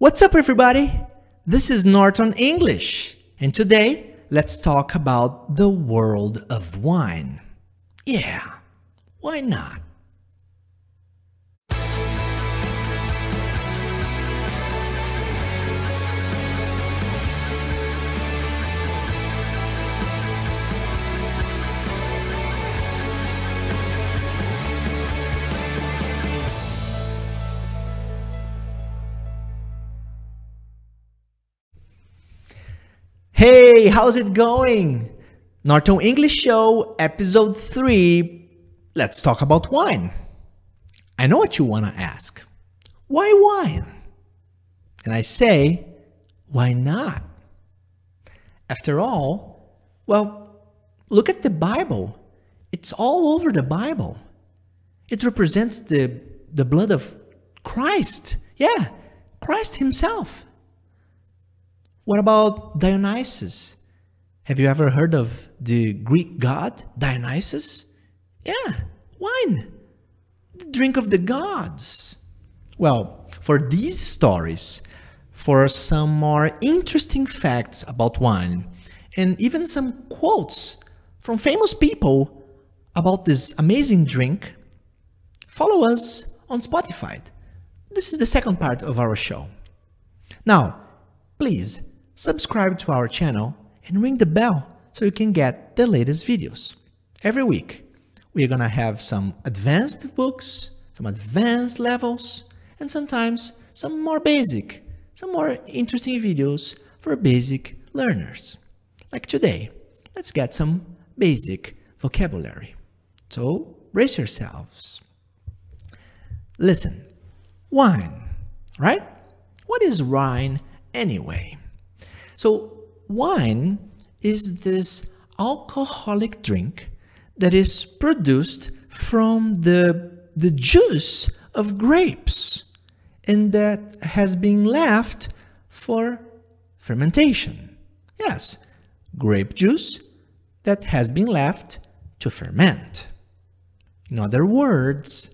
What's up everybody? This is Norton English and today let's talk about the world of wine. Yeah, why not? Hey, how's it going? Norton English Show, Episode 3. Let's talk about wine. I know what you want to ask. Why wine? And I say, why not? After all, well, look at the Bible. It's all over the Bible. It represents the, the blood of Christ. Yeah, Christ Himself. What about Dionysus? Have you ever heard of the Greek god Dionysus? Yeah, wine, the drink of the gods. Well, for these stories, for some more interesting facts about wine, and even some quotes from famous people about this amazing drink, follow us on Spotify. This is the second part of our show. Now, please subscribe to our channel and ring the bell so you can get the latest videos. Every week, we're gonna have some advanced books, some advanced levels, and sometimes some more basic, some more interesting videos for basic learners. Like today, let's get some basic vocabulary. So brace yourselves. Listen, wine, right? What is wine anyway? So wine is this alcoholic drink that is produced from the, the juice of grapes and that has been left for fermentation. Yes, grape juice that has been left to ferment. In other words,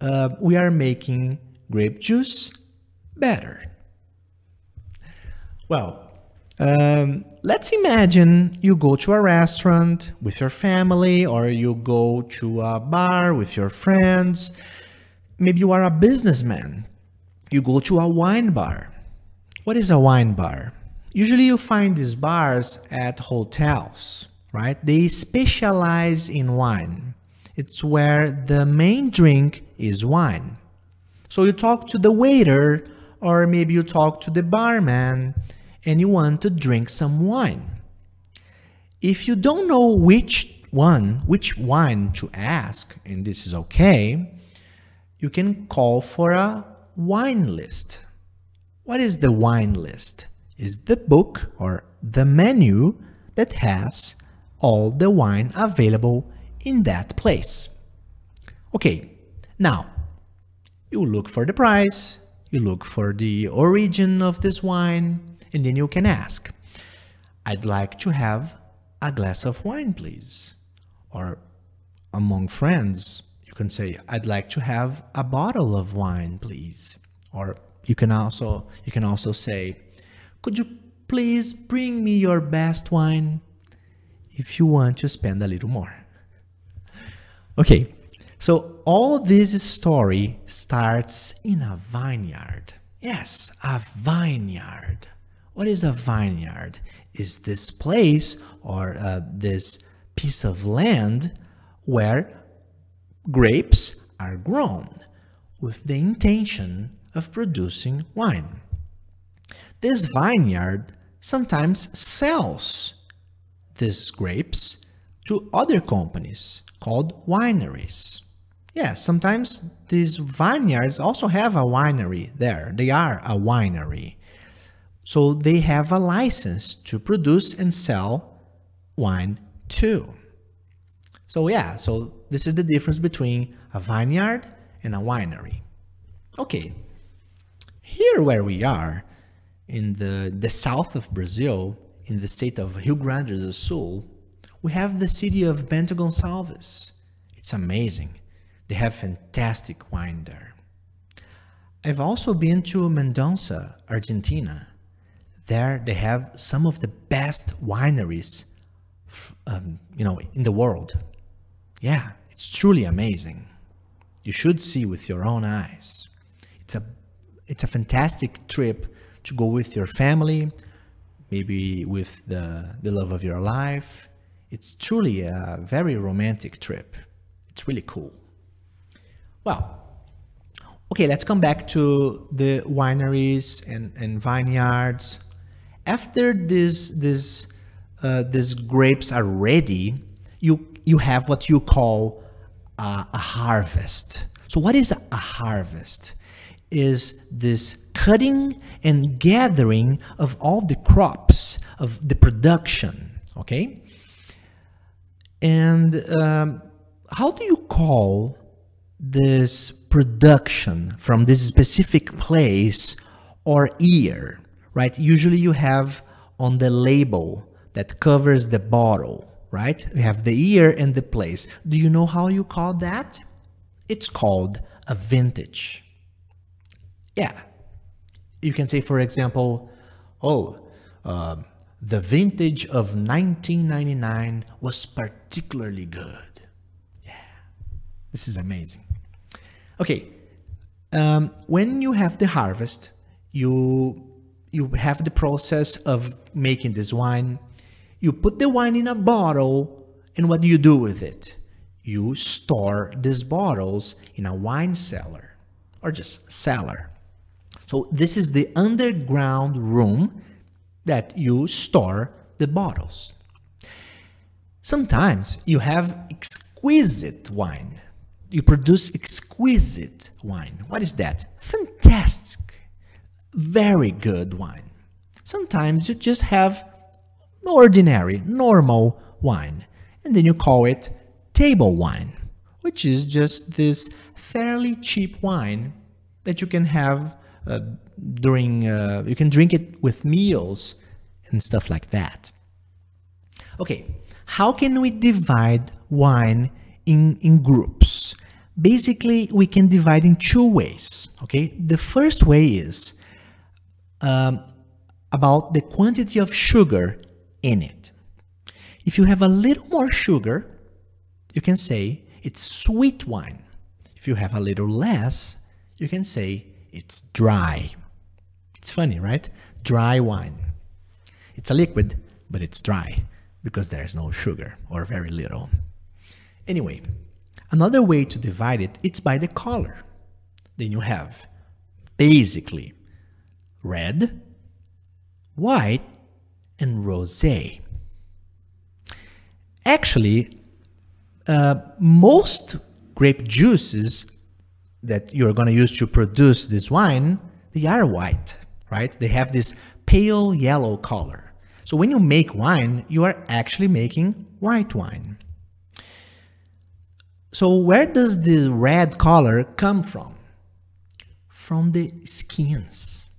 uh, we are making grape juice better. Well, um, let's imagine you go to a restaurant with your family or you go to a bar with your friends. Maybe you are a businessman. You go to a wine bar. What is a wine bar? Usually you find these bars at hotels, right? They specialize in wine. It's where the main drink is wine. So you talk to the waiter or maybe you talk to the barman and you want to drink some wine. If you don't know which one, which wine to ask, and this is okay, you can call for a wine list. What is the wine list? Is the book or the menu that has all the wine available in that place. Okay, now you look for the price, you look for the origin of this wine, and then you can ask, I'd like to have a glass of wine, please. Or among friends, you can say, I'd like to have a bottle of wine, please. Or you can also you can also say, could you please bring me your best wine if you want to spend a little more. Okay, so all this story starts in a vineyard. Yes, a vineyard. What is a vineyard? Is this place or uh, this piece of land where grapes are grown with the intention of producing wine. This vineyard sometimes sells these grapes to other companies called wineries. Yeah, sometimes these vineyards also have a winery there. They are a winery. So they have a license to produce and sell wine too. So yeah, so this is the difference between a vineyard and a winery. Okay, here where we are, in the, the south of Brazil, in the state of Rio Grande do Sul, we have the city of Bento Gonçalves. It's amazing. They have fantastic wine there. I've also been to Mendoza, Argentina there they have some of the best wineries, um, you know, in the world. Yeah, it's truly amazing. You should see with your own eyes. It's a it's a fantastic trip to go with your family, maybe with the the love of your life. It's truly a very romantic trip. It's really cool. Well, okay, let's come back to the wineries and, and vineyards after this, this, uh, these grapes are ready, you, you have what you call uh, a harvest. So what is a harvest? Is this cutting and gathering of all the crops, of the production, okay? And um, how do you call this production from this specific place or year? right? Usually you have on the label that covers the bottle, right? You have the year and the place. Do you know how you call that? It's called a vintage. Yeah. You can say, for example, oh, uh, the vintage of 1999 was particularly good. Yeah. This is amazing. Okay. Um, when you have the harvest, you you have the process of making this wine. You put the wine in a bottle, and what do you do with it? You store these bottles in a wine cellar or just cellar. So this is the underground room that you store the bottles. Sometimes you have exquisite wine. You produce exquisite wine. What is that? Fantastic very good wine. Sometimes you just have ordinary, normal wine, and then you call it table wine, which is just this fairly cheap wine that you can have uh, during, uh, you can drink it with meals and stuff like that. Okay, how can we divide wine in, in groups? Basically, we can divide in two ways, okay? The first way is um, about the quantity of sugar in it. If you have a little more sugar, you can say it's sweet wine. If you have a little less, you can say it's dry. It's funny, right? Dry wine. It's a liquid, but it's dry because there's no sugar or very little. Anyway, another way to divide it, it's by the color. Then you have basically red, white, and rosé. Actually, uh, most grape juices that you're going to use to produce this wine, they are white, right? They have this pale yellow color. So when you make wine, you are actually making white wine. So where does the red color come from? From the skins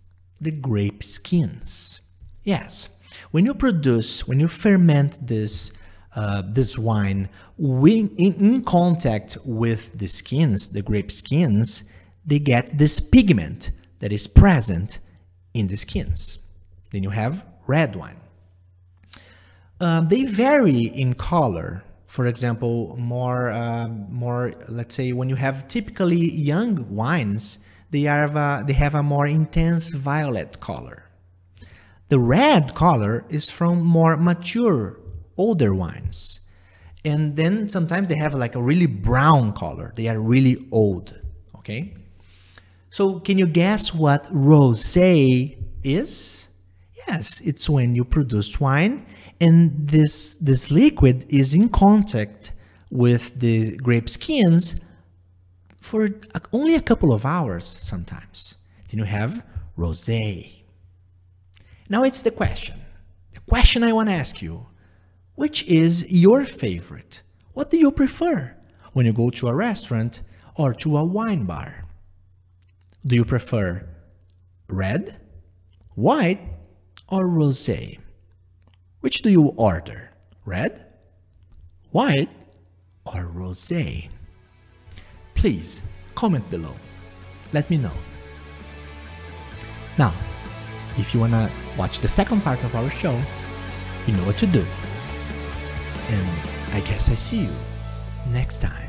the grape skins. Yes, when you produce, when you ferment this uh, this wine we, in, in contact with the skins, the grape skins, they get this pigment that is present in the skins. Then you have red wine. Uh, they vary in color. For example, more, uh, more, let's say, when you have typically young wines, they, are a, they have a more intense violet color. The red color is from more mature, older wines. And then sometimes they have like a really brown color. They are really old, okay? So can you guess what rosé is? Yes, it's when you produce wine and this, this liquid is in contact with the grape skins for only a couple of hours sometimes. Then you have rosé. Now it's the question. The question I want to ask you, which is your favorite? What do you prefer when you go to a restaurant or to a wine bar? Do you prefer red, white, or rosé? Which do you order? Red, white, or rosé? Please comment below. Let me know. Now, if you wanna watch the second part of our show, you know what to do. And I guess I see you next time.